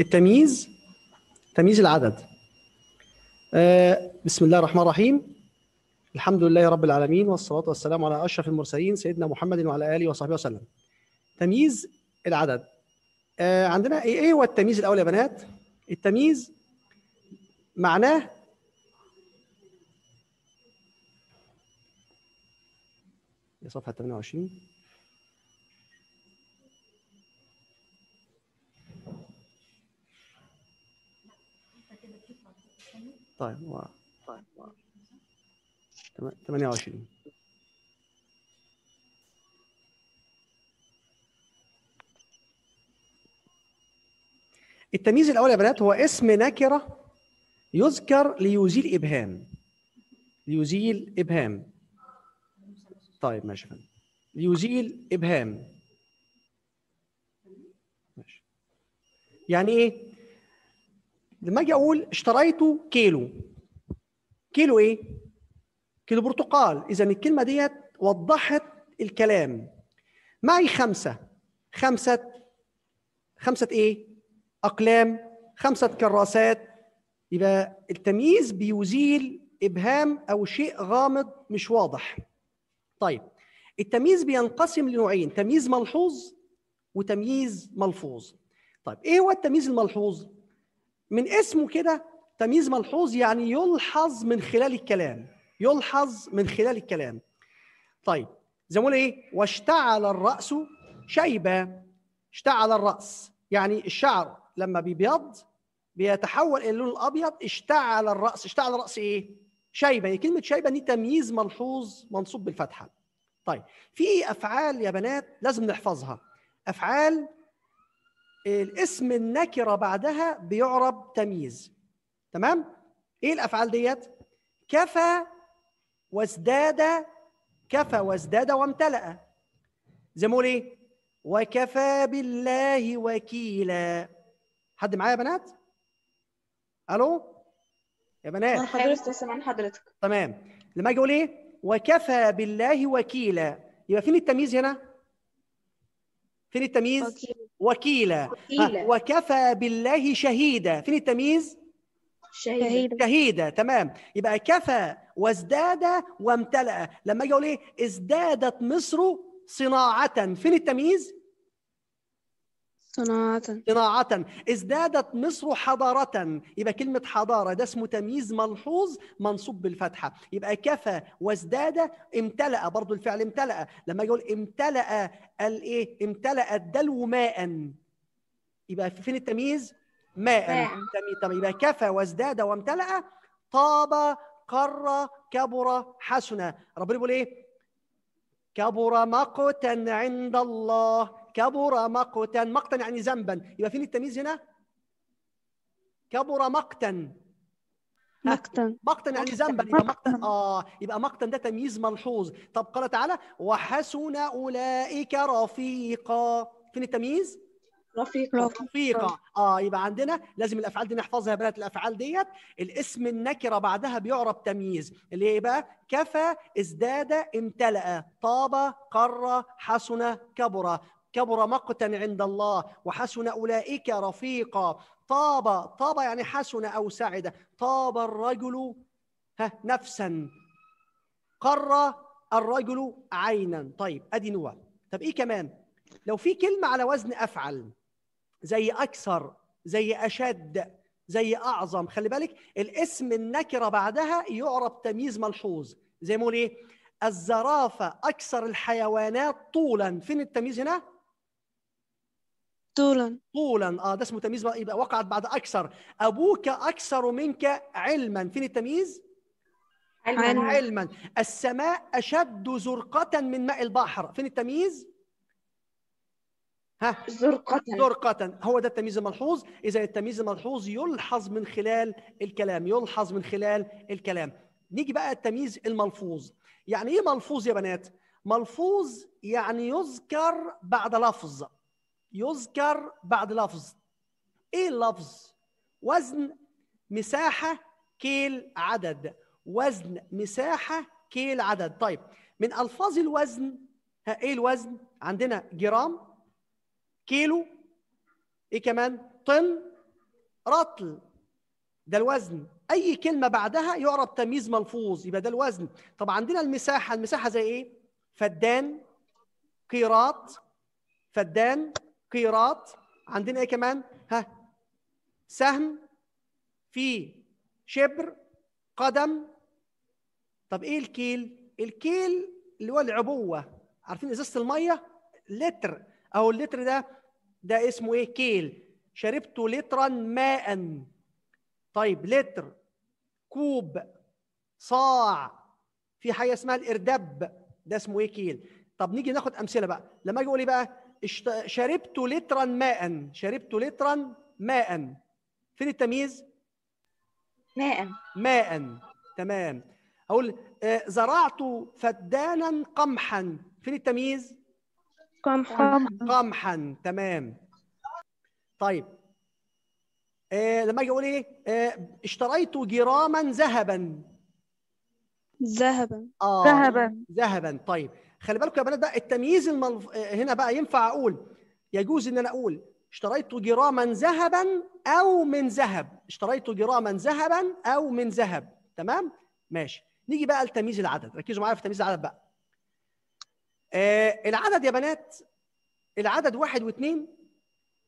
التمييز تمييز العدد آه، بسم الله الرحمن الرحيم الحمد لله رب العالمين والصلاة والسلام على أشرف المرسلين سيدنا محمد وعلى آله وصحبه وسلم تمييز العدد آه، عندنا إيه،, إيه هو التمييز الأول يا بنات التمييز معناه صفحة 28 طيب و... طيب و... 28 التمييز الاول يا بنات هو اسم نكره يذكر ليزيل ابهام ليزيل ابهام طيب ماشي ليزيل ابهام ماشي يعني ايه لما اجي اقول اشتريته كيلو كيلو ايه كيلو برتقال اذا الكلمه ديت وضحت الكلام معي خمسه خمسه خمسه ايه اقلام خمسه كراسات يبقى التمييز بيزيل ابهام او شيء غامض مش واضح طيب التمييز بينقسم لنوعين تمييز ملحوظ وتمييز ملفوظ طيب ايه هو التمييز الملحوظ من اسمه كده تمييز ملحوظ يعني يلحظ من خلال الكلام يلحظ من خلال الكلام طيب زي ما ايه واشتعل الراس شيبه اشتعل الراس يعني الشعر لما بيبيض بيتحول الى اللون الابيض اشتعل الراس اشتعل الراس ايه شيبه كلمه شيبه دي تمييز ملحوظ منصوب بالفتحه طيب في افعال يا بنات لازم نحفظها افعال الاسم النكره بعدها بيعرب تمييز تمام ايه الافعال ديت كفى وازداد كفى وازداد وامتلأ زي ما اقول ايه وكفى بالله وكيلا حد معايا يا بنات الو يا بنات حضرتك سمعان حضرتك تمام لما اجي اقول ايه وكفى بالله وكيلا يبقى فين التمييز هنا فين التمييز وكيل. وكيلا وكفى بالله شهيدا فين التمييز شهيدا شهيدا تمام يبقى كفى وازداد وامتلأ لما اجي اقول ايه ازدادت مصر صناعة فين التمييز صناعة صناعة ازدادت مصر حضارة يبقى كلمة حضارة ده اسمه تمييز ملحوظ منصوب بالفتحة يبقى كفى وازداد امتلأ برضو الفعل امتلأ لما يقول امتلأ الايه امتلأ الدلو ماء يبقى فين التمييز ماء تمام يبقى كفى وازداد وامتلأ طاب قر كبر حسنا ربنا بيقول ايه كبر مقتا عند الله كبر مقتا مقتا يعني ذنبا يبقى فين التمييز هنا كبر مقتا مقتا مقتا يعني ذنبا يبقى مقتا اه يبقى مقتا ده تمييز ملحوظ طب قال تعالى وحسن اولئك رفيقا فين التمييز رفيقا رفيقا اه يبقى عندنا لازم الافعال دي نحفظها يا بنات الافعال ديت الاسم النكره بعدها بيعرب تمييز اللي هي إيه بقى كفى ازداد امتلأ طاب قر حسن كبر كبر مقتا عند الله وحسن أولئك رفيقا طاب طاب يعني حسن أو سعد طاب الرجل ها نفسا قر الرجل عينا طيب أدي نوع طب إيه كمان لو في كلمة على وزن أفعل زي أكثر زي أشد زي أعظم خلي بالك الاسم النكرة بعدها يعرب تمييز ملحوظ زي ما ايه الزرافة أكثر الحيوانات طولا فين التمييز هنا طولا طولا اه ده اسمه تمييز يبقى وقعت بعد اكثر ابوك اكثر منك علما فين التمييز علما علما السماء اشد زرقه من ماء البحر فين التمييز ها زرقة زرقة هو ده التمييز الملحوظ اذا التمييز الملحوظ يلحظ من خلال الكلام يلحظ من خلال الكلام نيجي بقى التمييز الملفوظ يعني ايه ملفوظ يا بنات ملفوظ يعني يذكر بعد لفظ يذكر بعد لفظ ايه اللفظ وزن مساحه كيل عدد وزن مساحه كيل عدد طيب من الفاظ الوزن ها ايه الوزن عندنا جرام كيلو ايه كمان طن رطل ده الوزن اي كلمه بعدها يعرف تمييز ملفوظ يبقى ده الوزن طب عندنا المساحه المساحه زي ايه فدان قيراط فدان قيراط عندنا ايه كمان ها سهم في شبر قدم طب ايه الكيل الكيل اللي هو العبوه عارفين ازازه الميه لتر اهو اللتر ده ده اسمه ايه كيل شربت لترا ماء طيب لتر كوب صاع في حاجه اسمها الاردب ده اسمه ايه كيل طب نيجي ناخد امثله بقى لما اجي اقول ايه بقى شربت لترا ماء شربت لترا ماء فين التمييز ماء ماء تمام اقول آه، زرعت فدانا قمحا فين التمييز قمحا قمحا تمام طيب آه، لما اجي اقول ايه آه، اشتريت جراما ذهبا ذهبا اه ذهبا ذهبا طيب خلي بالكم يا بنات بقى التمييز الملف... هنا بقى ينفع اقول يجوز ان انا اقول اشتريت جراما ذهبا او من ذهب اشتريت جراما ذهبا او من ذهب تمام ماشي نيجي بقى لتمييز العدد ركزوا معايا في تمييز العدد بقى آه العدد يا بنات العدد واحد واثنين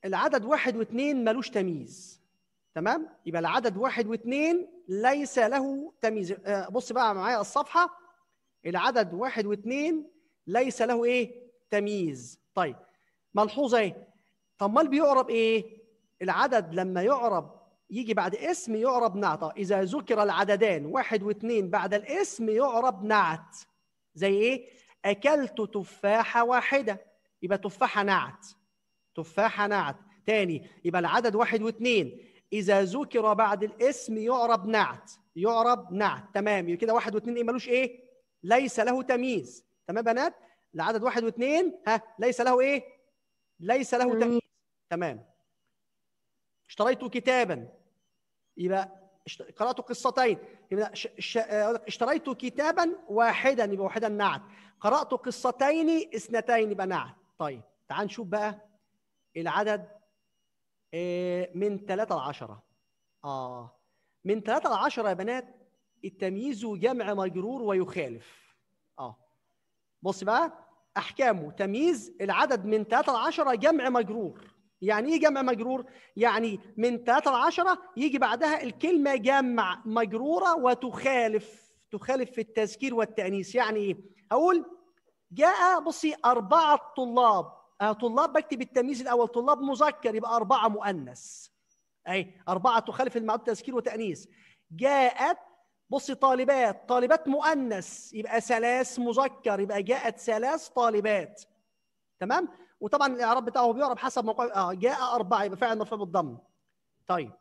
العدد واحد واثنين ملوش تمييز تمام يبقى العدد واحد واثنين ليس له تمييز آه بص بقى معايا الصفحه العدد واحد واثنين ليس له ايه تمييز طيب ملحوظه ايه طب بيعرب ايه العدد لما يعرب يجي بعد اسم يعرب نعت اذا ذكر العددان واحد واثنين بعد الاسم يعرب نعت زي ايه اكلت تفاحه واحده يبقى تفاحه نعت تفاحه نعت تاني يبقى العدد واحد واثنين اذا ذكر بعد الاسم يعرب نعت يعرب نعت تمام يبقى كده واحد واثنين ايه ملوش ايه ليس له تمييز تمام بنات لعدد واحد واثنين ها ليس له ايه ليس له تمييز تمام اشتريت كتابا يبقى قرات قصتين يبقى اشتريت كتابا واحدا يبقى واحدا نعت قرات قصتين اثنتين يبقى نعت طيب تعال نشوف بقى العدد من 3 ل 10 اه من 3 ل 10 يا بنات التمييز جمع مجرور ويخالف بص بقى احكامه تمييز العدد من 3 ل 10 جمع مجرور يعني ايه جمع مجرور يعني من 3 ل 10 يجي بعدها الكلمه جمع مجروره وتخالف تخالف في التذكير والتانيث يعني ايه اقول جاء بصي اربعه طلاب آه طلاب بكتب التمييز الاول طلاب مذكر يبقى اربعه مؤنث اي اربعه تخالف المعدود تذكير وتانيث جاءت بصي طالبات طالبات مؤنث يبقى ثلاث مذكر يبقى جاءت ثلاث طالبات تمام وطبعا الاعراب بتاعه بيعرب حسب موقع اه جاء اربعه يبقى فعل مرفوع بالضم طيب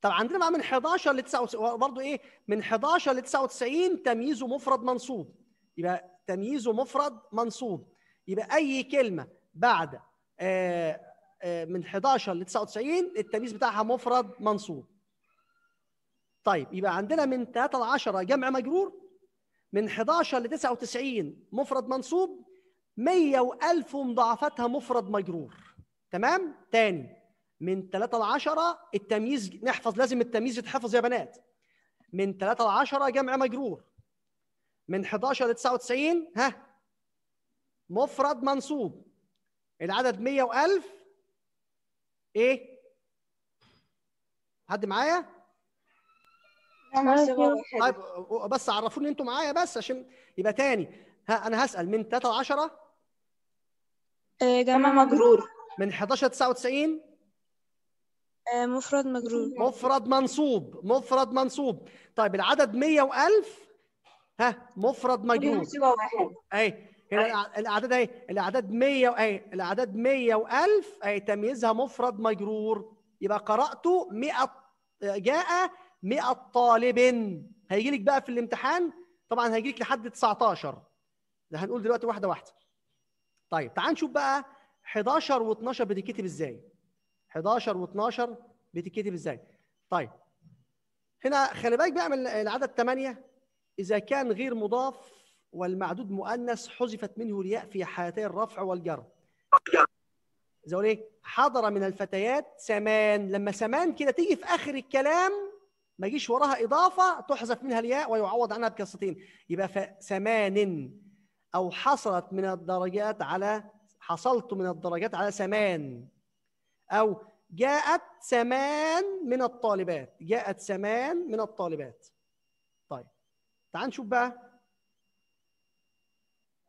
طب عندنا بقى من 11 ل 99 برضه ايه من 11 ل 99 تمييزه مفرد منصوب يبقى تمييزه مفرد منصوب يبقى اي كلمه بعد آه آه من 11 ل 99 التمييز بتاعها مفرد منصوب طيب يبقى عندنا من 3 ل 10 جمع مجرور من 11 ل 99 مفرد منصوب 100 و1000 مضاعفتها مفرد مجرور تمام تاني من 3 ل 10 التمييز نحفظ لازم التمييز يتحفظ يا بنات من 3 ل 10 جمع مجرور من 11 ل 99 ها مفرد منصوب العدد 100 و1000 ايه حد معايا طيب, طيب، بس عرفوني انتوا معايا بس عشان يبقى تاني ها انا هسال من 3 ل 10 جمع مجرور من 11 ل 99 مفرد مجرور مفرد منصوب مفرد منصوب طيب العدد 100 و1000 ها مفرد مجرور اهي هنا الاعداد اهي الاعداد 100 اهي الاعداد 100 و1000 اهي تمييزها مفرد مجرور يبقى قراته 100 جاء 100 طالب هيجي لك بقى في الامتحان طبعا هيجي لك لحد 19 ده هنقول دلوقتي واحده واحده طيب تعال نشوف بقى 11 و12 بتتكتب ازاي 11 و12 بتتكتب ازاي طيب هنا خلي بالك بقى من العدد 8 اذا كان غير مضاف والمعدود مؤنث حذفت منه الياء في حالتي الرفع والجر زي ايه حضر من الفتيات سمان لما سمان كده تيجي في اخر الكلام ما يجيش وراها اضافه تحذف منها الياء ويعوض عنها بكسرتين يبقى ثمان او حصلت من الدرجات على حصلت من الدرجات على ثمان او جاءت ثمان من الطالبات جاءت ثمان من الطالبات طيب تعال نشوف بقى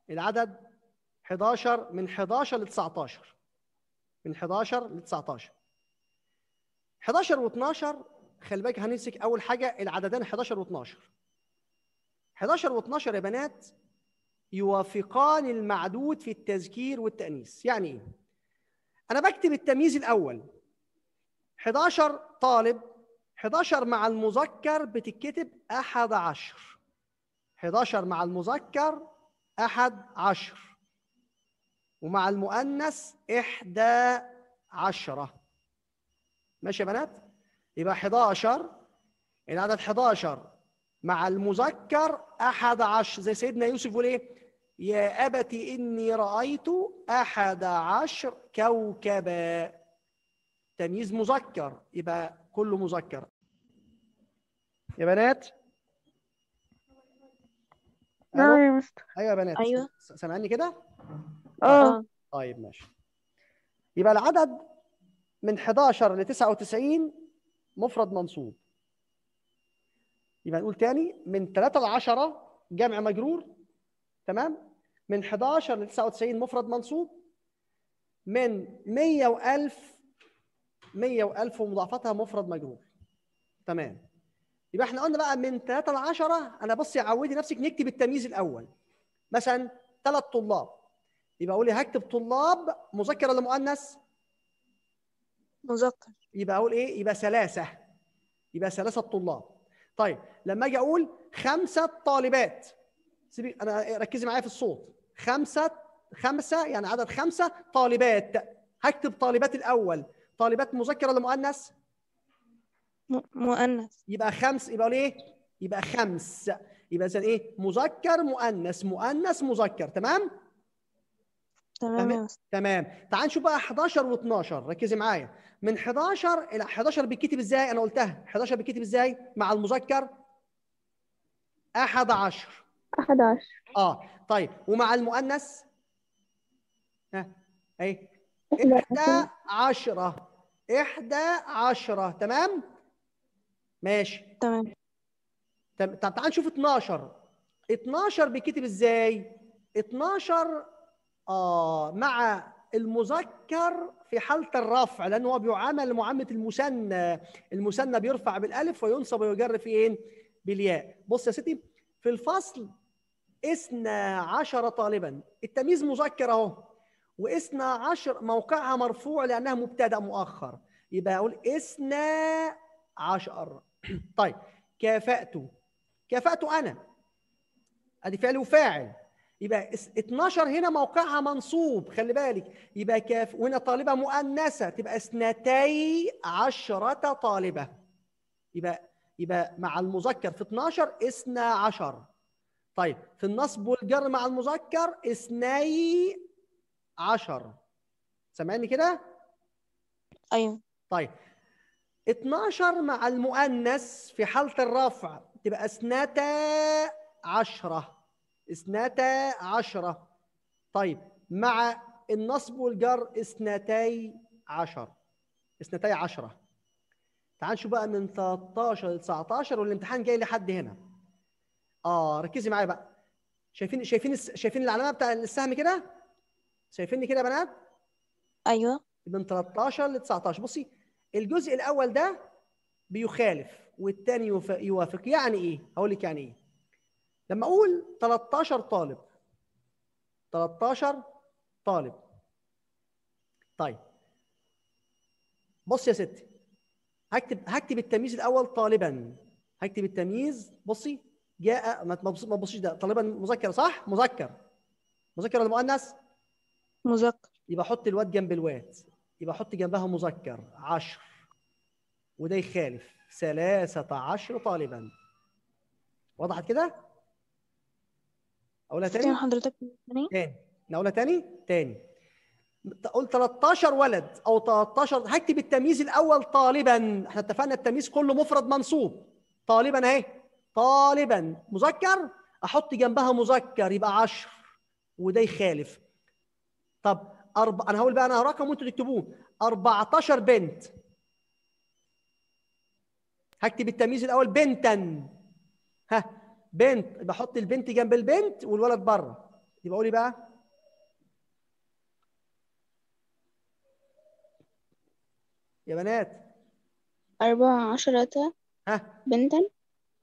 العدد 11 من 11 ل 19 من 11 ل 19 11 و12 خلي بالك هنمسك اول حاجه العددان 11 و12 11 و12 يا بنات يوافقان المعدود في التذكير والتانيث يعني ايه انا بكتب التمييز الاول 11 طالب 11 مع المذكر بتتكتب أحد عشر 11 مع المذكر أحد عشر ومع المؤنث 11 ماشي يا بنات يبقى 11 العدد 11 مع المذكر أحد عشر زي سيدنا يوسف يقول إيه؟ يا أبت إني رأيت أحد عشر كوكبا تمييز مذكر يبقى كله مذكر يا بنات ايوه يا بنات ايوه سامعني كده؟ اه طيب ماشي يبقى العدد من 11 ل 99 مفرد منصوب يبقى نقول تاني من 3 ل 10 جمع مجرور تمام من 11 ل 99 مفرد منصوب من 100 و1000 100 و1000 ومضاعفتها مفرد مجرور تمام يبقى احنا قلنا بقى من 3 ل 10 انا بصي عودي نفسك نكتب التمييز الاول مثلا ثلاث طلاب يبقى اقول هكتب طلاب مذكر ولا مؤنث مذكر يبقى اقول ايه يبقى ثلاثه يبقى ثلاثه طلاب طيب لما اجي اقول خمسه طالبات سيبي انا ركزي معايا في الصوت خمسه خمسه يعني عدد خمسه طالبات هكتب طالبات الاول طالبات مذكر ولا مؤنث مؤنث يبقى خمس يبقى اقول ايه يبقى خمس يبقى اذا ايه مذكر مؤنث مؤنث مذكر تمام تمام تمام تعال نشوف بقى 11 و12 ركزي معايا من 11 الى 11 بيتكتب ازاي انا قلتها 11 بيتكتب ازاي مع المذكر 11 11 اه طيب ومع المؤنث ها اهي 11 11 تمام؟ ماشي تمام طب تعال نشوف 12 12 بيتكتب ازاي؟ 12 آه مع المذكر في حالة الرفع لأنه هو بيعامل معاملة المثنى المثنى بيرفع بالألف وينصب ويجر في إيه؟ بالياء بص يا ستي في الفصل اثنا عشر طالبا التمييز مذكر أهو واثنا عشر موقعها مرفوع لأنها مبتدأ مؤخر يبقى أقول اثنا عشر طيب كافأت كافأت أنا أدي فعل وفاعل يبقى 12 هنا موقعها منصوب خلي بالك يبقى كاف وهنا طالبه مؤنثه تبقى اثنتي عشرة طالبه يبقى يبقى مع المذكر في 12 اثنا عشر طيب في النصب والجر مع المذكر اثني عشر سامعني كده؟ ايوه طيب 12 مع المؤنث في حالة الرفع تبقى اثنتا عشرة اثنتا عشرة طيب مع النصب والجر اثنتي عشر اثنتي عشرة تعال نشوف بقى من 13 ل 19 والامتحان جاي لحد هنا اه ركزي معايا بقى شايفين شايفين شايفين العلامه بتاع السهم كده شايفيني كده يا بنات ايوه من 13 ل 19 بصي الجزء الاول ده بيخالف والثاني يوافق يعني ايه هقول لك يعني ايه لما اقول 13 طالب 13 طالب طيب بص يا ستي هكتب هكتب التمييز الاول طالبا هكتب التمييز بصي جاء ما تبصيش ده طالبا مذكر صح مذكر مذكر ولا مؤنث مذكر يبقى حط الواد جنب الواد يبقى حط جنبها مذكر 10 وده يخالف 13 طالبا وضحت كده اقولها تاني حضرتك تاني اقولها تاني تاني قلت 13 ولد او 13 هكتب التمييز الاول طالبا احنا اتفقنا التمييز كله مفرد منصوب طالبا اهي طالبا مذكر احط جنبها مذكر يبقى 10 وده يخالف طب أرب... انا هقول بقى انا رقم وانتوا تكتبوه 14 بنت هكتب التمييز الاول بنتا ها بنت بحط البنت جنب البنت والولد بره يبقى قولي بقى يا بنات أربعة عشرة ها بنتا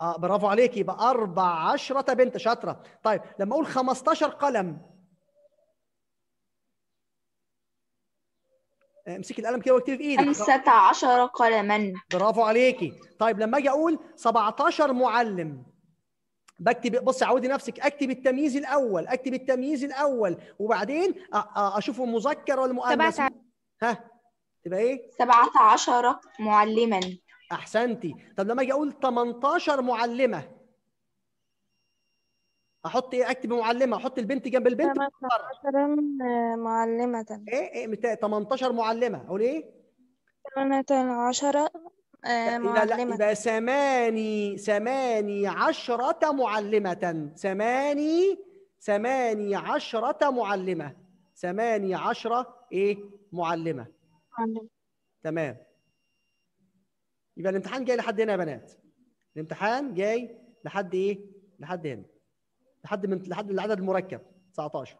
اه برافو عليك يبقى أربع عشرة بنت شاطرة طيب لما أقول 15 قلم آه، امسكي القلم كده واكتبي في ايدك 15 قلما برافو عليكي طيب لما اجي اقول 17 معلم بكتب بص عودي نفسك اكتب التمييز الاول اكتب التمييز الاول وبعدين اشوف المذكر ولا سبعة ها تبقى ايه 17 معلما احسنتي طب لما اجي اقول 18 معلمه احط ايه اكتب معلمه احط البنت جنب البنت 18 معلمه ايه ايه 18 معلمه اقول ايه 18 آه، معلمة يبقى ثماني ثماني عشرة معلمة ثماني ثماني عشرة معلمة ثماني عشرة إيه معلمة تمام يبقى الامتحان جاي لحد هنا يا بنات الامتحان جاي لحد إيه لحد هنا لحد من لحد العدد المركب 19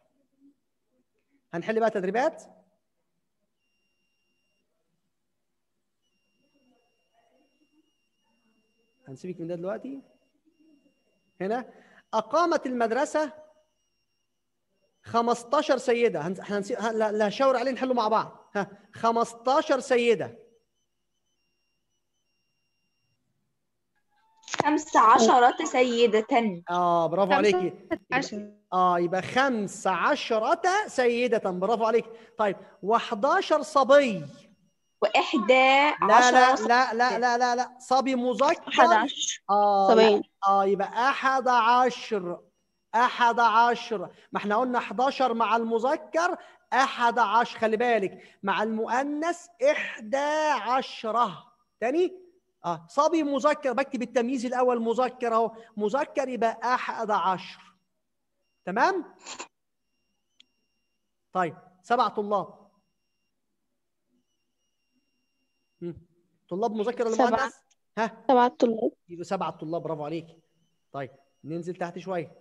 هنحل بقى تدريبات هنسيبك من ده دلوقتي هنا اقامت المدرسه 15 سيده احنا هنسي... لا شاور عليه نحله مع بعض ها 15 سيده 15 سيدة اه برافو عليكي اه يبقى 15 سيدة برافو عليك طيب و11 صبي واحدى لا لا لا لا لا لا لا صبي مذكر احد عشر اه اه يبقى احد عشر احد عشر ما احنا قلنا 11 مع المذكر احد عشر خلي بالك مع المؤنث احدى عشره تاني اه صبي مذكر بكتب التمييز الاول مذكر اهو مذكر يبقى احد عشر تمام طيب سبع طلاب طلاب مذكر ولا ها سبعة طلاب يبقى سبعة طلاب برافو عليك طيب ننزل تحت شوية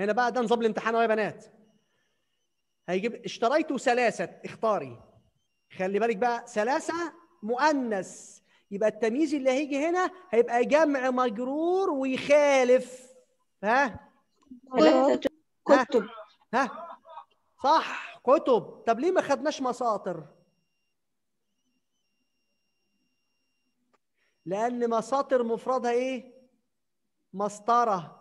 هنا بقى ده نظام الامتحان اهو يا بنات هيجيب اشتريت ثلاثة اختاري خلي بالك بقى ثلاثة مؤنث يبقى التمييز اللي هيجي هنا هيبقى جمع مجرور ويخالف ها ثلاثة كتب ها صح كتب طب ليه ما خدناش مساطر لان مساطر مفردها ايه مسطره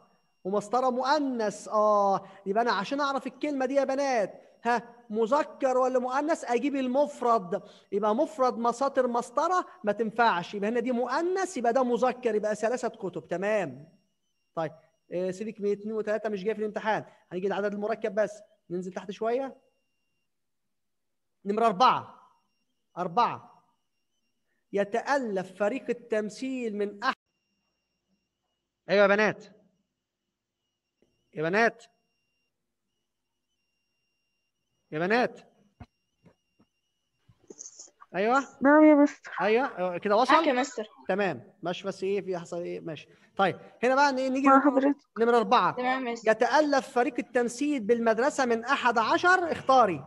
ومسطره مؤنث اه يبقى انا عشان اعرف الكلمه دي يا بنات ها مذكر ولا مؤنث اجيب المفرد يبقى مفرد مساطر مسطره ما تنفعش يبقى هنا دي مؤنث يبقى ده مذكر يبقى ثلاثه كتب تمام طيب سيبك من 2 و3 مش جاي في الامتحان هنيجي العدد المركب بس ننزل تحت شويه نمره أربعة أربعة يتألف فريق التمثيل من أحد أيوة يا بنات يا بنات يا بنات ايوه نعم يا مستر ايوه كده وصل يا مستر تمام ماشي بس ايه في حصل ايه ماشي طيب هنا بقى نيجي نمرة أربعة تمام يتألف فريق التنسيق بالمدرسة من أحد عشر اختاري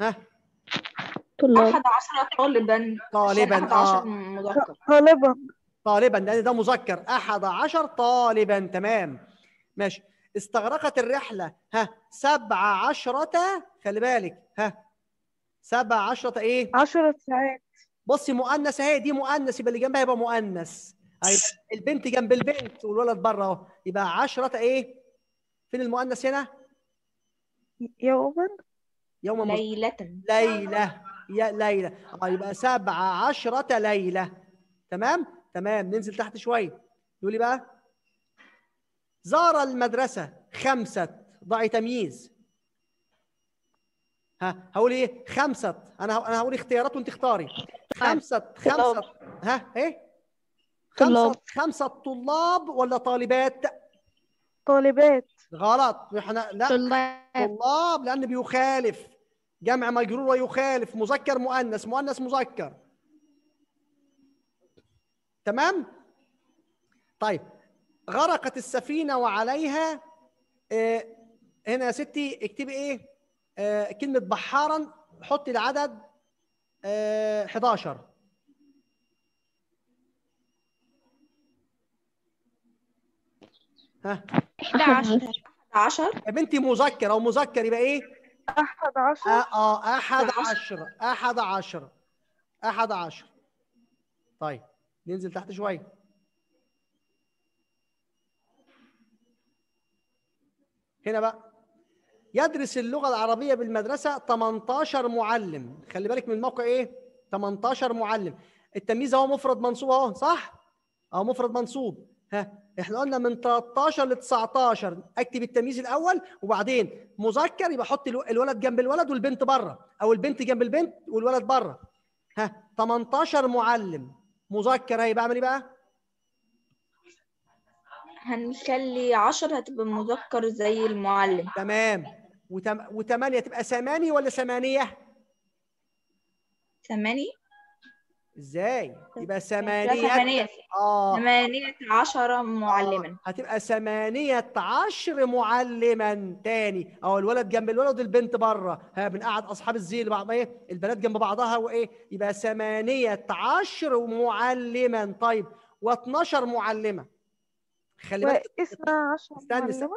ها طلاب أحد عشر طالبا يعني طالبا آه. طالبا طالبا لأن ده مذكر أحد عشر طالبا تمام ماشي استغرقت الرحلة ها سبع عشرة خلي بالك ها سبع عشرة إيه؟ عشرة ساعات بصي مؤنث اهي دي مؤنث يبقى اللي جنبها يبقى مؤنث البنت جنب البنت والولد بره اهو يبقى 10 ايه فين المؤنث هنا يوما يوما ليلة ليلة يا ليله اه يبقى 7 عشرة ليلة تمام تمام ننزل تحت شوية تقولي إيه بقى زار المدرسة خمسة ضعي تمييز ها هقول ايه خمسة انا انا هقول اختيارات وانت اختاري طيب. خمسة طيب. خمسة ها ايه؟ طيب. خمسة خمسة طلاب ولا طالبات؟ طالبات غلط احنا لا طلاب طلاب لأن بيخالف جمع مجرور ويخالف مذكر مؤنث مؤنث مذكر تمام؟ طيب غرقت السفينة وعليها آه هنا يا ستي اكتبي ايه؟ آه كلمة بحارا حطي العدد 11 آه، ها 11 11 يا بنتي مذكر او مذكر يبقى ايه 11 اه 11 11 11 طيب ننزل تحت شويه هنا بقى يدرس اللغه العربيه بالمدرسه 18 معلم خلي بالك من الموقع ايه 18 معلم التمييز اهو مفرد منصوب اهو صح اهو مفرد منصوب ها احنا قلنا من 13 ل 19 اكتب التمييز الاول وبعدين مذكر يبقى حط الولد جنب الولد والبنت بره او البنت جنب البنت والولد بره ها 18 معلم مذكر هيبقى اعمل ايه بقى هنخلي 10 هتبقى مذكر زي المعلم تمام وثمانية تبقى ثمانية ولا ثمانية؟ ثمانية ازاي؟ يبقى ثمانية ثمانية اه ثمانية عشر معلما آه. هتبقى ثمانية عشر معلما تاني اهو الولد جنب الولد والبنت بره ها بنقعد اصحاب الزي لبعض ايه البنات جنب بعضها وايه يبقى ثمانية عشر معلما طيب و12 معلمة خلي بالك 12 معلمة استنى استنى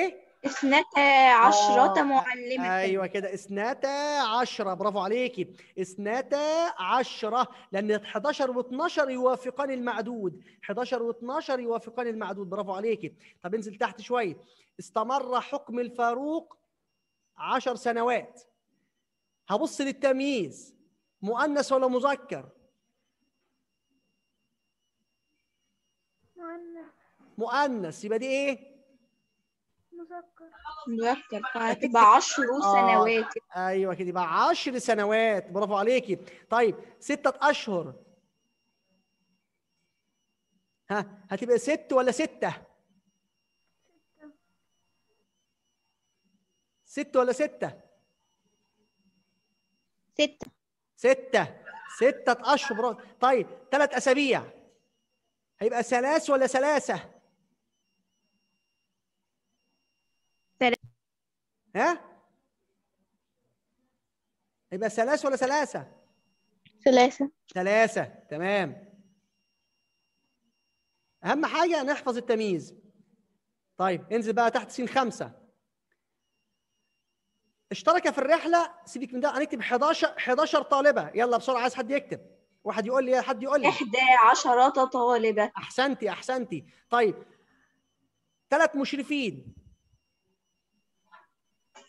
ايه؟ اثنتا عشرة آه. معلمة أيوة كده اثنتا عشرة برافو عليكي اثنتا عشرة لأن 11 و12 يوافقان المعدود 11 و12 يوافقان المعدود برافو عليكي طب انزل تحت شوية استمر حكم الفاروق 10 سنوات هبص للتمييز مؤنث ولا مذكر؟ مؤنث مؤنث يبقى دي ايه؟ مذكر هتبقى طيب، 10 آه، سنوات آه. ايوه كده يبقى 10 سنوات برافو عليكي طيب ستة اشهر ها هتبقى ست ولا ستة؟ ست ولا ستة؟ ستة ستة ستة أشهر طيب ثلاث أسابيع هيبقى ثلاث ولا ثلاثة؟ ثلاثة ها؟ يبقى ثلاثة ولا ثلاثة؟ ثلاثة ثلاثة تمام أهم حاجة نحفظ التمييز طيب انزل بقى تحت سين خمسة اشترك في الرحلة سيبك من ده هنكتب 11 11 طالبة يلا بسرعة عايز حد يكتب واحد يقول لي حد يقول لي 11 طالبة أحسنتي أحسنتي طيب ثلاث مشرفين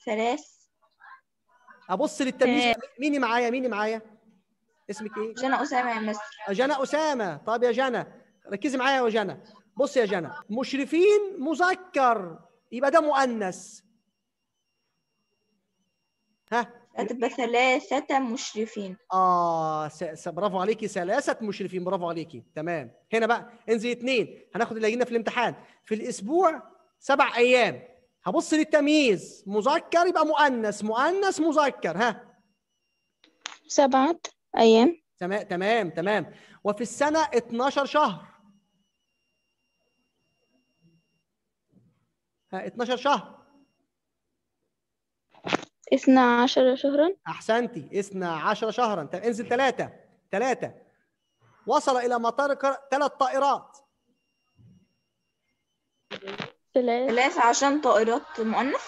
فراس ابص للتمييز آه. مين معايا مين معايا اسمك ايه جنى اسامه يا مستر جنى اسامه طب يا جنى ركزي معايا يا جنى بص يا جنى مشرفين مذكر يبقى ده مؤنث ها هتبقى ثلاثة مشرفين اه س... برافو عليكي ثلاثة مشرفين برافو عليكي تمام هنا بقى انزل اثنين هناخد اللي جينا في الامتحان في الاسبوع سبع ايام هبص للتمييز مذكر يبقى مؤنث مؤنث مذكر ها سبعة أيام تمام تمام تمام وفي السنة 12 شهر ها 12 شهر 12 شهرا أحسنتي 12 شهرا طب انزل ثلاثة ثلاثة وصل إلى مطار ثلاث طائرات ثلاث ثلاث عشان طائرات مؤنث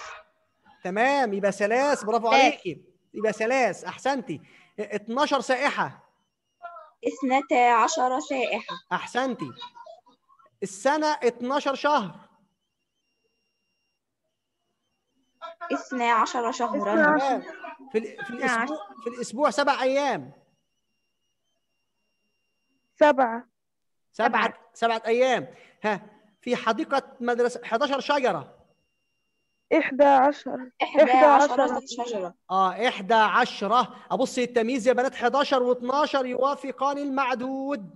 تمام يبقى ثلاث برافو عليكي يبقى ثلاث احسنتي 12 سائحه اثنتا عشر سائحه احسنتي السنه 12 شهر اثنا عشر شهرا تمام في, في الاسبوع في الاسبوع سبع ايام سبعه سبعه سبعه ايام ها في حديقة مدرسة 11 شجرة 11 11 شجرة اه 11 ابص التمييز يا بنات 11 و12 يوافقان المعدود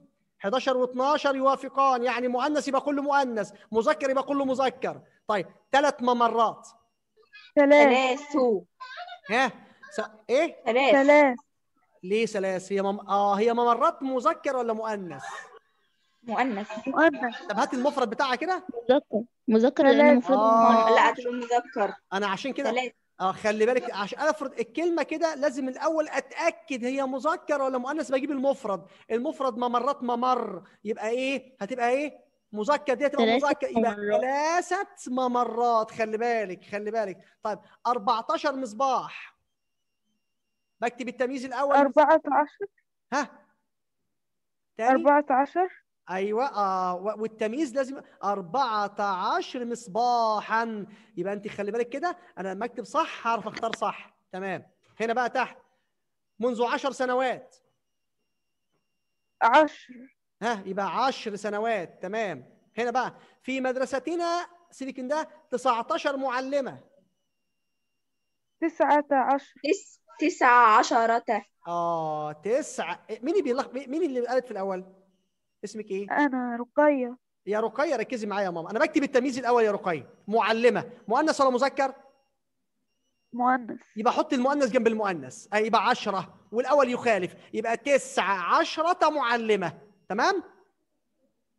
11 و12 يوافقان يعني مؤنث يبقى كله مؤنث مذكر يبقى كله مذكر طيب ثلاث ممرات ثلاث ها ايه ثلاث ليه ثلاث هي مم... اه هي ممرات مذكر ولا مؤنث مؤنث مؤنث طب هات المفرد بتاعها كده مذكر مذكر لا المفرد آه. لا هتبقى مذكر انا عشان كده اه خلي بالك عشان افرض الكلمه كده لازم الاول اتاكد هي مذكر ولا مؤنث بجيب المفرد المفرد ممرات ممر يبقى ايه هتبقى ايه مذكر دي هتبقى مذكر يبقى ثلاثه ممرات خلي بالك خلي بالك طيب 14 مصباح بكتب التمييز الاول 14 ها 14 ايوه آه والتمييز لازم 14 مصباحا يبقى انت خلي بالك كده انا لما اكتب صح هعرف اختار صح تمام هنا بقى تحت منذ 10 سنوات 10 ها يبقى 10 سنوات تمام هنا بقى في مدرستنا سيدي من ده 19 معلمه 19 19 اه تسعة مين اللي مين اللي قالت في الاول؟ اسمك ايه انا رقيه يا رقيه ركزي معايا يا ماما انا بكتب التمييز الاول يا رقيه معلمه مؤنث ولا مذكر مؤنث يبقى حط المؤنث جنب المؤنث أي آه، يبقى 10 والاول يخالف يبقى 9 10 معلمه تمام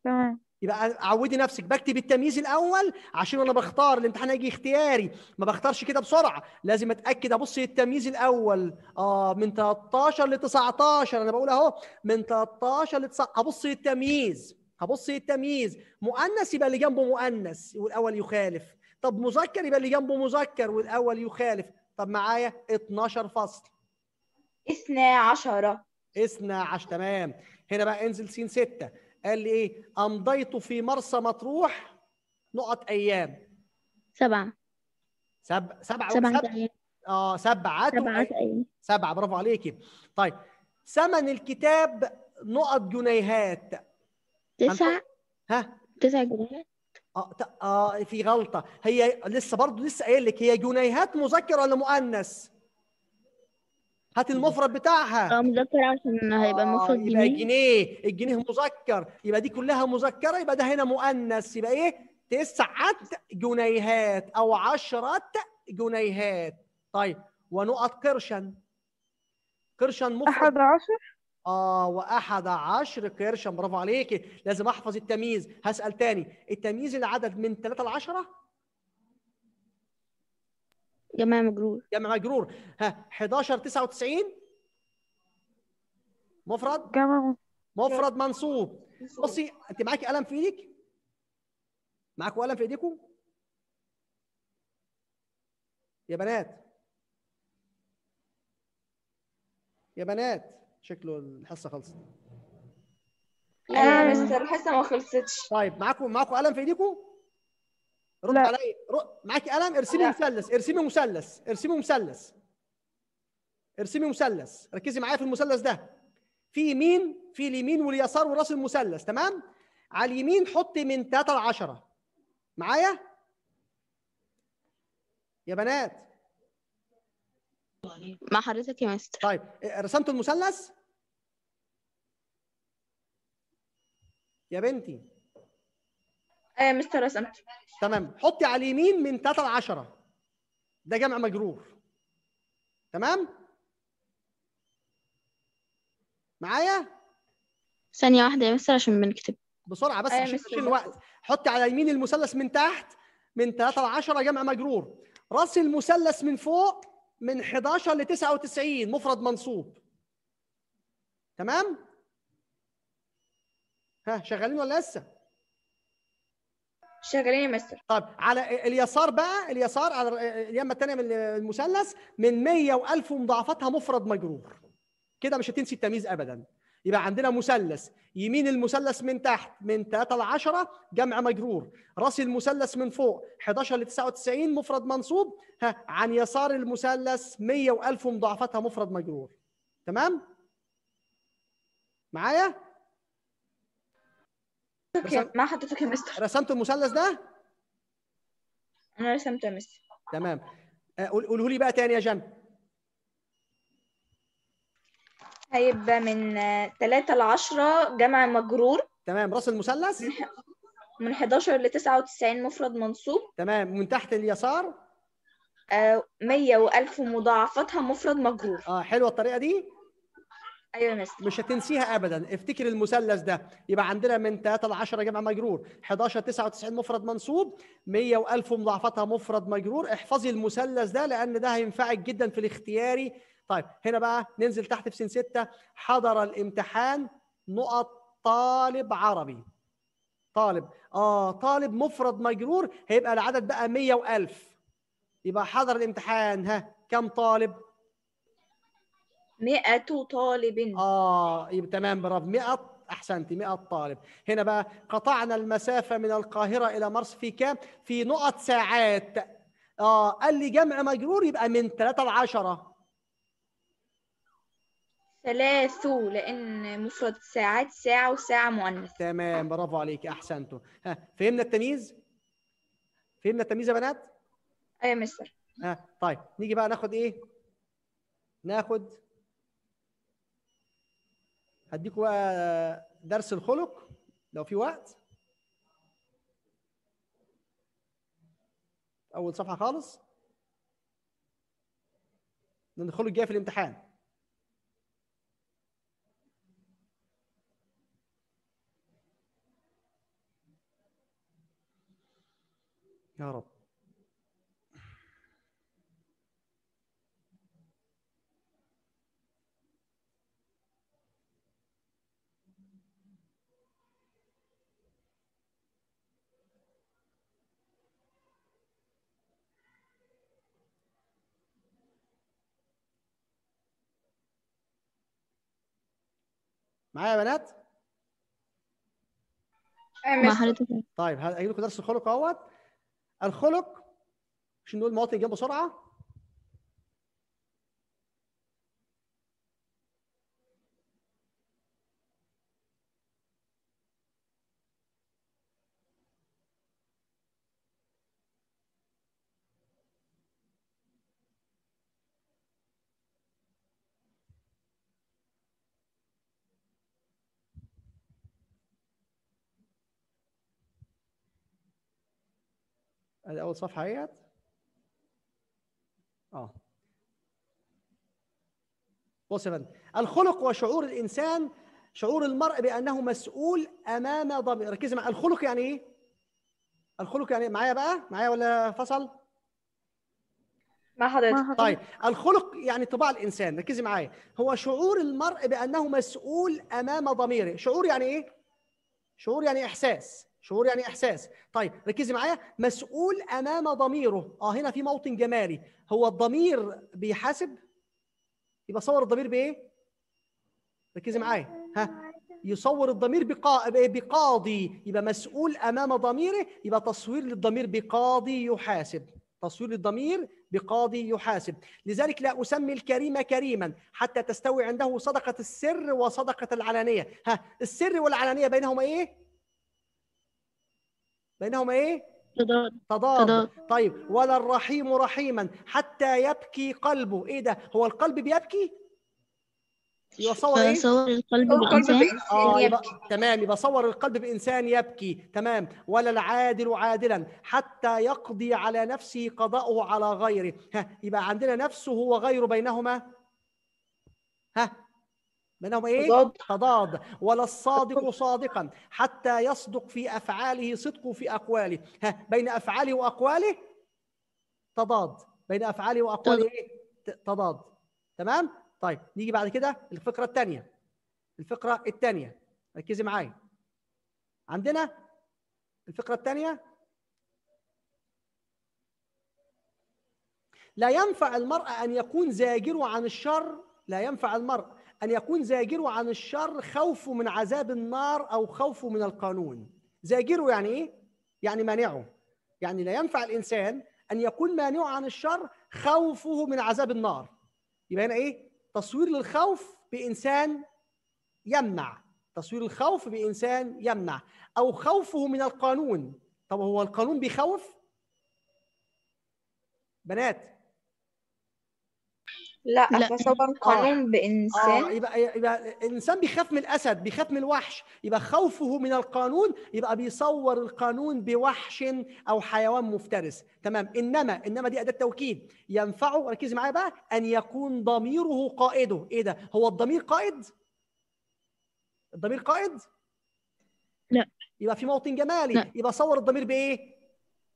تمام يبقى عودي نفسك بكتب التمييز الاول عشان انا بختار الامتحان هيجي اختياري ما بختارش كده بسرعه لازم اتاكد ابص إيه التمييز الاول اه من 13 ل 19 انا بقول اهو من 13 ل 19 ابص إيه التمييز هبص إيه التمييز مؤنث يبقى اللي جنبه مؤنث والاول يخالف طب مذكر يبقى اللي جنبه مذكر والاول يخالف طب معايا 12 فصل 12 12 تمام هنا بقى انزل سين 6 قال لي ايه امضيت في مرسى مطروح نقط ايام سبعة سب... سبعة سبعة سبعه ايام اه سبعة طيب. سبعة ايام سبعة برافو عليكي طيب ثمن الكتاب نقط جنيهات تسعة ها تسعة جنيهات آه, اه في غلطة هي لسه برضه لسه قايل لك هي جنيهات مذكر ولا مؤنث؟ هات المفرد بتاعها اه مذكر عشان هيبقى آه، المفرد جنيه يبقى جنيه الجنيه مذكر يبقى دي كلها مذكره يبقى ده هنا مؤنث يبقى ايه تسعة جنيهات او عشرة جنيهات طيب ونقط قرشا قرشا مفرد احد عشر اه واحد عشر قرشا برافو عليكي لازم احفظ التمييز هسال تاني التمييز العدد من 3 ل 10 جمع مجرور جمع مجرور ها 11 99 مفرد جمع مفرد منصوب بصي انت معاكي قلم في ايدك معاكوا قلم في ايديكم يا بنات يا بنات شكله الحصه خلصت لا يا آه. مستر الحصه ما خلصتش طيب معاكم معاكم قلم في ايديكم رد لا. علي معاك قلم ارسمي مثلث ارسمي مثلث ارسمي مثلث ارسمي مثلث ركزي معايا في المثلث ده في يمين في اليمين واليسار وراس المثلث تمام على اليمين حطي من 3 ل 10 معايا يا بنات مع حضرتك يا مستر طيب رسمت المثلث يا بنتي ايه مستر اسامه تمام حطي على اليمين من 3 ل 10 ده جمع مجرور تمام معايا ثانيه واحده يا مستر عشان بنكتب بسرعه بس آه عشان, الوقت حطي على يمين المثلث من تحت من 3 ل 10 جمع مجرور راس المثلث من فوق من 11 ل 99 مفرد منصوب تمام ها شغالين ولا لسه شغالين يا مستر طب على اليسار بقى اليسار على اليمه الثانيه من المثلث من 100 و1000 ومضاعفاتها مفرد مجرور كده مش هتنسي التمييز ابدا يبقى عندنا مثلث يمين المثلث من تحت من 3 ل 10 جمع مجرور راس المثلث من فوق 11 ل 99 مفرد منصوب ها عن يسار المثلث 100 و1000 ومضاعفاتها مفرد مجرور تمام معايا ما حطيتك يا مستر رسمت المثلث ده؟ انا رسمته يا مستر تمام آه، قوله لي بقى تاني يا جن هيبقى من 3 ل 10 جمع مجرور تمام راس المثلث من 11 ل 99 مفرد منصوب تمام من تحت اليسار 100 آه، و1000 مضاعفتها مفرد مجرور اه حلوه الطريقه دي ايوه مش هتنسيها ابدا افتكر المثلث ده يبقى عندنا من 3 ل 10 جمع مجرور 11 99 مفرد منصوب 100 و1000 مضاعفتها مفرد مجرور احفظي المثلث ده لان ده هينفعك جدا في الاختياري طيب هنا بقى ننزل تحت في سن 6 حضر الامتحان نقط طالب عربي طالب اه طالب مفرد مجرور هيبقى العدد بقى 100 و1000 يبقى حضر الامتحان ها كم طالب 100 طالب اه يبقى إيه، تمام برافو 100 احسنت 100 طالب هنا بقى قطعنا المسافه من القاهره الى مرسى في كام في نقط ساعات اه قال لي جمع مجرور يبقى من 3 ل 10 ثلاث لان مفرد ساعات ساعه وساعه مؤنث تمام برافو عليك احسنتوا ها فهمنا التمييز فهمنا التمييز يا بنات ايوه يا مستر ها طيب نيجي بقى ناخد ايه ناخد هديكم بقى درس الخلق لو في وقت اول صفحه خالص لان الخلق جاي في الامتحان يا رب معايا يا بنات؟ مع حضرتك طيب هجيب لكم درس الخلق اهوت الخلق عشان نقول مواطن جنب بسرعه ادي اول صفحه هي اه بص يا فندم الخلق وشعور الانسان شعور المرء بانه مسؤول امام ضمير ركزي مع الخلق يعني ايه الخلق يعني إيه؟ معايا بقى معايا ولا فصل مع حضرتك طيب الخلق يعني طباع الانسان ركزي معايا هو شعور المرء بانه مسؤول امام ضميره شعور يعني ايه شعور يعني احساس شعور يعني احساس طيب ركزي معايا مسؤول امام ضميره اه هنا في موطن جمالي هو الضمير بيحاسب يبقى صور الضمير بايه ركزي معايا ها يصور الضمير بقا... بقاضي يبقى مسؤول امام ضميره يبقى تصوير للضمير بقاضي يحاسب تصوير للضمير بقاضي يحاسب لذلك لا اسمي الكريم كريما حتى تستوي عنده صدقه السر وصدقه العلانيه ها السر والعلانيه بينهما ايه بينهما ايه تضاد طيب ولا الرحيم رحيما حتى يبكي قلبه ايه ده هو القلب بيبكي يبقى صور ايه؟ صور القلب بإنسان آه يبقى تمام يبقى صور القلب بإنسان يبكي تمام ولا العادل عادلا حتى يقضي على نفسه قضاؤه على غيره ها يبقى عندنا نفسه وغيره بينهما ها منهم ايه؟ تضاد تضاد ولا الصادق صادقا حتى يصدق في افعاله صدق في اقواله، ها بين افعاله واقواله تضاد، بين افعاله واقواله ايه؟ تضاد. تمام؟ طيب نيجي بعد كده الفقره الثانيه. الفقره الثانيه ركزي معايا. عندنا الفقره الثانيه لا ينفع المرء ان يكون زاجر عن الشر لا ينفع المرء أن يكون زاجره عن الشر خوفه من عذاب النار أو خوفه من القانون زاجره يعني إيه؟ يعني مانعه يعني لا ينفع الإنسان أن يكون مانعه عن الشر خوفه من عذاب النار يبقى هنا إيه؟ تصوير للخوف بإنسان يمنع تصوير الخوف بإنسان يمنع أو خوفه من القانون طب هو القانون بيخوف؟ بنات لا, لا. فصدر آه. قانون آه. بانسان آه. يبقى يبقى الانسان بيخاف من الاسد بيخاف من الوحش يبقى خوفه من القانون يبقى بيصور القانون بوحش او حيوان مفترس تمام انما انما دي اداه توكيد ينفعه ركزي معايا بقى ان يكون ضميره قائده ايه ده هو الضمير قائد الضمير قائد لا يبقى في موطن جمالي لا. يبقى صور الضمير بايه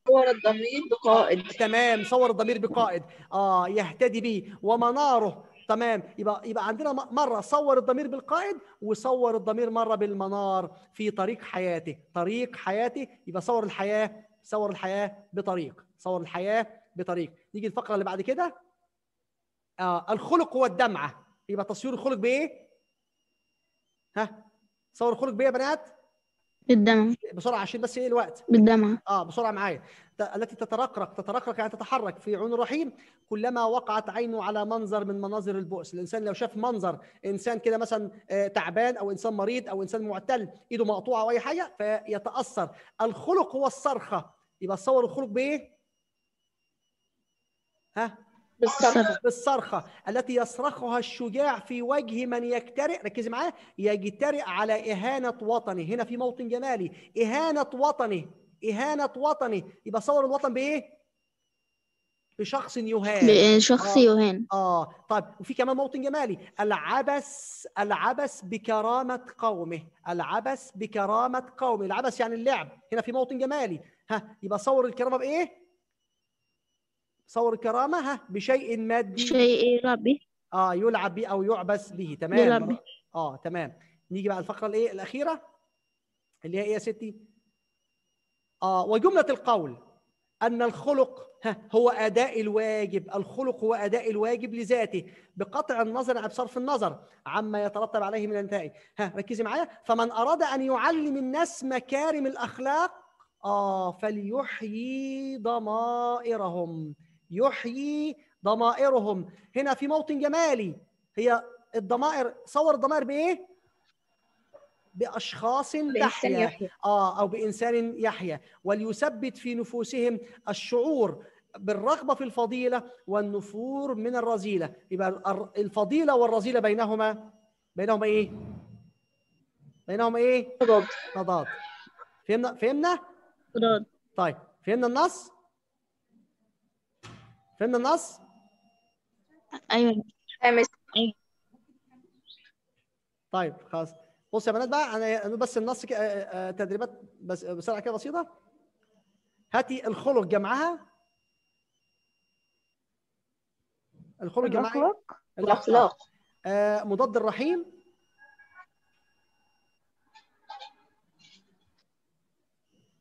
صور الضمير بقائد تمام صور الضمير بقائد اه يهتدي به ومناره تمام يبقى يبقى عندنا مره صور الضمير بالقائد وصور الضمير مره بالمنار في طريق حياته طريق حياته يبقى صور الحياه صور الحياه بطريق صور الحياه بطريق نيجي الفقره اللي بعد كده آه الخلق والدمعه يبقى تصوير الخلق بايه ها صور الخلق بايه يا بنات بالدمع بسرعة عشان بس ايه الوقت بالدمع اه بسرعة معايا التي تترقرق تترقرق يعني تتحرك في عيون الرحيم كلما وقعت عينه على منظر من مناظر البؤس الانسان لو شاف منظر انسان كده مثلا آه، تعبان او انسان مريض او انسان معتل ايده مقطوعه او اي حاجه فيتاثر الخلق هو الصرخه يبقى تصور الخلق بايه ها بالصرخة. بالصرخة التي يصرخها الشجاع في وجه من يجترئ ركزي معايا يجترئ على إهانة وطنه هنا في موطن جمالي إهانة وطنه إهانة وطنه يبقى صور الوطن بإيه؟ بشخص يهان بشخص آه. يهان اه طيب وفي كمان موطن جمالي العبس العبس بكرامه قومه العبس بكرامه قومه العبس يعني اللعب هنا في موطن جمالي ها يبقى صور الكرامه بايه صور الكرامه ها بشيء مادي شيء ربي اه يلعب به او يعبس به تمام يلعب به اه تمام نيجي بقى الفقره الايه الاخيره اللي هي ايه يا ستي اه وجمله القول ان الخلق هو اداء الواجب الخلق هو اداء الواجب لذاته بقطع النظر عن صرف النظر عما يترتب عليه من النتائج ها ركزي معايا فمن اراد ان يعلم الناس مكارم الاخلاق آه فليحيي ضمائرهم يحيي ضمائرهم هنا في موطن جمالي هي الضمائر صور الضمائر بايه باشخاص تحيا اه او بانسان يحيا وليثبت في نفوسهم الشعور بالرغبه في الفضيله والنفور من الرذيله يبقى الفضيله والرذيله بينهما بينهما ايه بينهما ايه تضاد تضاد فهمنا فهمنا تضاد طيب فهمنا النص فهمنا النص؟ أيوة. ايوه طيب خلاص بص يا بنات بقى انا بس النص آه، آه، آه، تدريبات بس بسرعه كده بسيطه هاتي الخلق جمعها الخلق جمعها الاخلاق مضاد الرحيم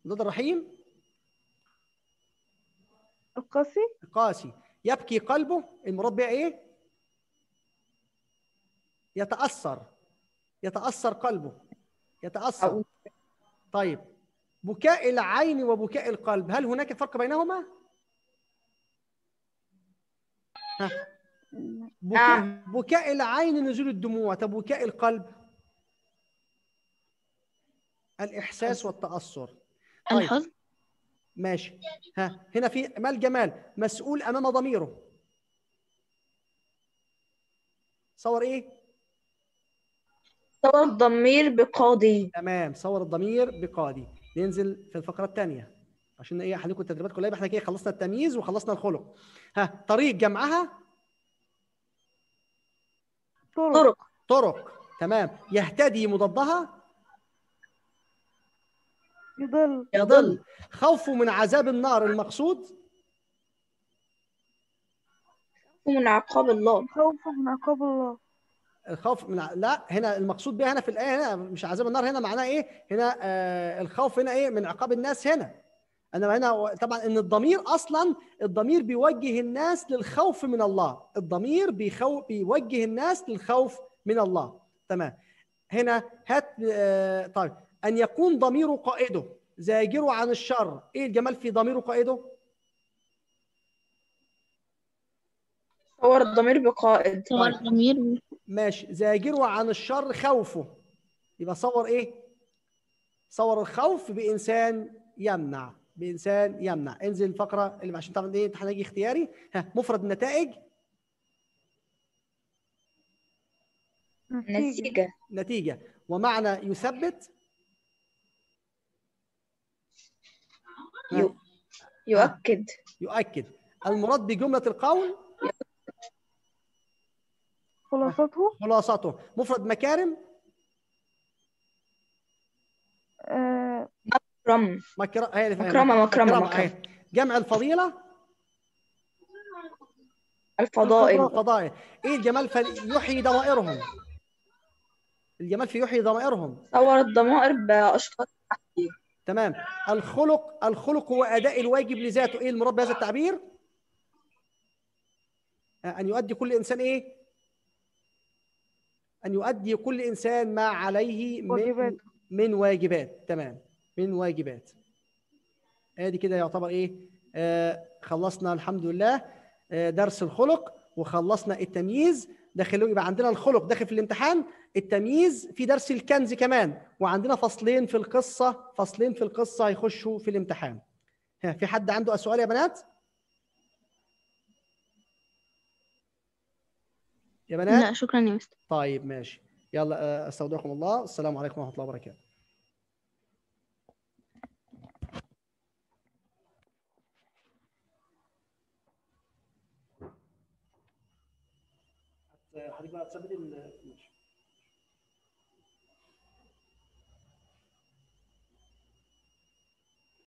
مضاد الرحيم القاسي القاسي يبكي قلبه المربع ايه يتاثر يتاثر قلبه يتاثر طيب بكاء العين وبكاء القلب هل هناك فرق بينهما ها بكاء, آه. بكاء العين نزول الدموع طب بكاء القلب الإحساس والتأثر طيب. الحزن ماشي ها هنا في ما الجمال مسؤول امام ضميره صور ايه صور الضمير بقاضي تمام صور الضمير بقاضي ننزل في الفقره الثانيه عشان ايه احلكوا التدريبات كلها يبقى احنا كده خلصنا التمييز وخلصنا الخلق ها طريق جمعها طرق طرق تمام يهتدي مضادها يضل يضل خوفه من عذاب النار المقصود خوفه من عقاب الله خوفه من عقاب الله الخوف من لا هنا المقصود بها هنا في الايه هنا مش عذاب النار هنا معناه ايه؟ هنا آه الخوف هنا ايه من عقاب الناس هنا انا هنا طبعا ان الضمير اصلا الضمير بيوجه الناس للخوف من الله الضمير بيخو بيوجه الناس للخوف من الله تمام هنا هات آه طيب ان يكون ضميره قائده زاجر عن الشر ايه الجمال في ضميره قائده صور الضمير بقائد صور طيب. الضمير ماشي زاجر عن الشر خوفه يبقى صور ايه صور الخوف بانسان يمنع بانسان يمنع انزل الفقره اللي عشان تعمل ايه؟ امتحان اختياري ها مفرد النتائج نتيجه نتيجه ومعنى يثبت نعم. يؤكد نعم. يؤكد المراد بجملة القول خلاصته خلاصته مفرد مكارم أه... مكرم مكر... مكرمة مكرمة مكرمة جمع الفضيلة الفضائل الفضائل ايه الجمال في يحيي ضمائرهم الجمال في يحيي ضمائرهم صور الضمائر باشخاص تمام الخلق الخلق هو اداء الواجب لذاته ايه المراد بهذا التعبير ان يؤدي كل انسان ايه ان يؤدي كل انسان ما عليه من واجبات. من واجبات تمام من واجبات ادي كده يعتبر ايه آه خلصنا الحمد لله آه درس الخلق وخلصنا التمييز داخل يبقى عندنا الخلق داخل في الامتحان التمييز في درس الكنز كمان وعندنا فصلين في القصه فصلين في القصه هيخشوا في الامتحان في حد عنده سؤال يا بنات يا بنات لا شكرا يا مستر طيب ماشي يلا آه، استودعكم الله السلام عليكم ورحمه الله وبركاته حضرتك بقى تثبت